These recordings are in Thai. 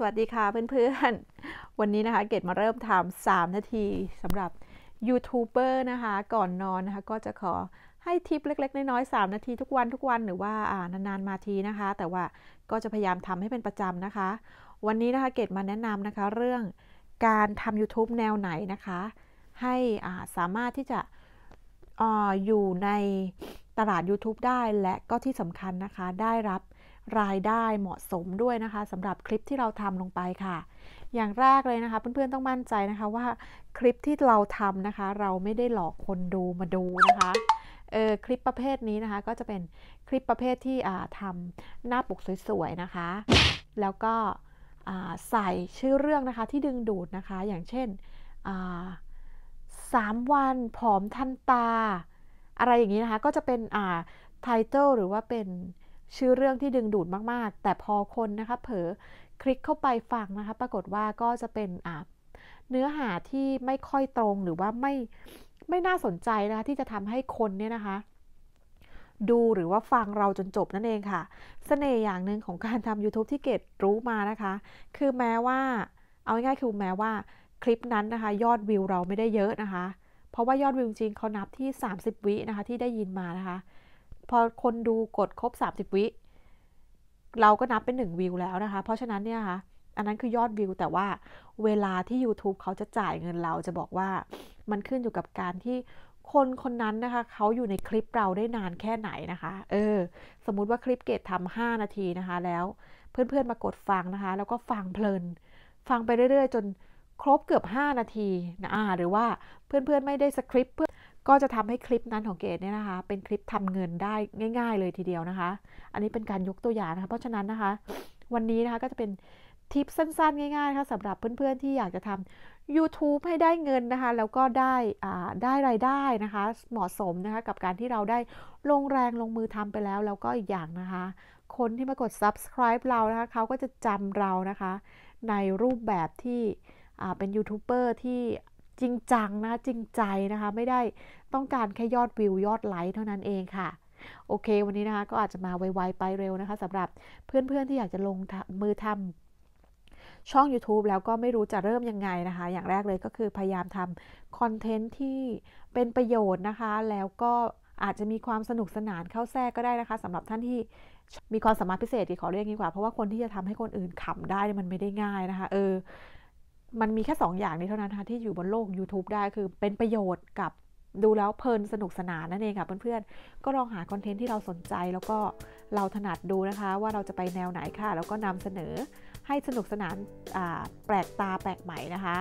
สวัสดีค่ะเพื่อนๆ วันนี้นะคะเกดมาเริ่มทำมนาทีสำหรับยูทูบเบอร์นะคะก่อนนอนนะคะก็จะขอให้ทิปเล็กๆ น้อยๆ3นาที ทุกวันทุกวันหรือว่า่านานๆมาทีนะคะ แต่ว่าก็จะพยายามทำให้เป็นประจำนะคะ วันนี้นะคะเกดมาแนะนำนะคะ เรื่องการทำ YouTube แนวไหนนะคะ ให้สามารถที่จะออยู่ในตลาด YouTube ได้และก็ที่สำคัญนะคะได้รับรายได้เหมาะสมด้วยนะคะสำหรับคลิปที่เราทำลงไปค่ะ อย่างแรกเลยนะคะเพื่อนๆต้องมั่นใจนะคะ ว่าคลิปที่เราทำนะคะเราไม่ได้หลอกคนดูมาดูนะคะเออคลิปประเภทนี้นะคะก็จะเป็นคลิปประเภทที่ทำหน้าปกสวยๆนะคะ แล้วก็ใส่ชื่อเรื่องนะคะที่ดึงดูดนะคะ อย่างเช่นสามวันผอมทันตา อะไรอย่างนี้นะคะ ก็จะเป็นไทเตลหรือว่าเป็นชื่อเรื่องที่ดึงดูดมากๆ แต่พอคนนะคะ เผลอคลิกเข้าไปฟังนะคะ ปรากฏว่าก็จะเป็น เนื้อหาที่ไม่ค่อยตรงหรือว่าไม่ไม่น่าสนใจนะคะ ที่จะทำให้คนเนี่ยนะคะ ดูหรือว่าฟังเราจนจบนั่นเองค่ะสเสน่ห์อย่างหนึ่งของการทำ YouTube ที่เกดรู้มานะคะ คือแม้ว่า เอาง่ายๆคือแม้ว่าคลิปนั้นนะคะ ยอดวิวเราไม่ได้เยอะนะคะ เพราะว่ายอดวิวจริงเขานับที่ 30 วินะคะ ที่ได้ยินมานะคะพอคนดูกดครบ30 วิเราก็นับเป็น1วิวแล้วนะคะเพราะฉะนั้นเนี่ยค่ะ อันนั้นคือยอดวิวแต่ว่าเวลาที่ YouTube เขาจะจ่ายเงินเราจะบอกว่ามันขึ้นอยู่กับการที่คนคนนั้นนะคะเขาอยู่ในคลิปเราได้นานแค่ไหนนะคะ เออสมมุติว่าคลิปเกตทำห้านาทีนะคะแล้วเพื่อนๆมากดฟังนะคะ แล้วก็ฟังเพลินฟังไปเรื่อยๆจนครบเกือบ 5 นาทีนะะหรือว่าเพื่อนๆไม่ได้สคริปต์เพื่อก็จะทำให้คลิปนั้นของเกดเนี่ยนะคะ เป็นคลิปทำเงินได้ง่าย ๆเลยทีเดียวนะคะ อันนี้เป็นการยกตัวอย่างนะคะ เพราะฉะนั้นนะคะ วันนี้นะคะก็จะเป็นทิปสั้นๆ ง่าย ๆนะคะสำหรับเพื่อนๆที่อยากจะทำ YouTube ให้ได้เงินนะคะแล้วก็ได้ได้รายได้นะคะ เหมาะสมนะคะกับการที่เราได้ลงแรงลงมือทำไปแล้วแล้วก็อีกอย่างนะคะคนที่มากด subscribe เรานะคะเขาก็จะจำเรานะคะ ในรูปแบบที่เป็นยูทูบเบอร์ที่จริงจังนะจริงใจนะคะ ไม่ได้ต้องการ แค่ยอดวิว ยอดไลค์เท่านั้นเองค่ะ โอเค วันนี้นะคะก็อาจจะมาไวๆไปเร็วนะคะสำหรับเพื่อนๆที่อยากจะลงมือทำช่อง YouTube แล้วก็ไม่รู้จะเริ่มยังไงนะคะ อย่างแรกเลยก็คือพยายามทำคอนเทนต์ที่เป็นประโยชน์นะคะ แล้วก็อาจจะมีความสนุกสนานเข้าแทรกก็ได้นะคะสำหรับท่านที่มีความสามารถพิเศษดีขอเรียกงี้กว่า เพราะว่าคนที่จะทำให้คนอื่นขำได้มันไม่ได้ง่ายนะคะ เออมันมีแค่2ออย่างนี้เท่านั้นค่ะที่อยู่บนโลก YouTube ได้คือเป็นประโยชน์กับดูแล้วเพลินสนุกสนานนั่นเองค่ะเพื่อนๆก็ลองหาคอนเทนต์ที่เราสนใจแล้วก็เราถนัดดูนะคะ ว่าเราจะไปแนวไหนค่ะ แล้วก็นำเสนอให้สนุกสนานแปลกตาแปลกใหม่นะคะ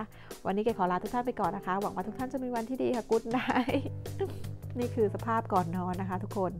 วันนี้เกขอลาทุกท่านไปก่อนนะคะ หวังว่าทุกท่านจะมีวันที่ดีค่ะกุ๊ดไนนี่คือสภาพก่อนนอนนะคะ ทุกคน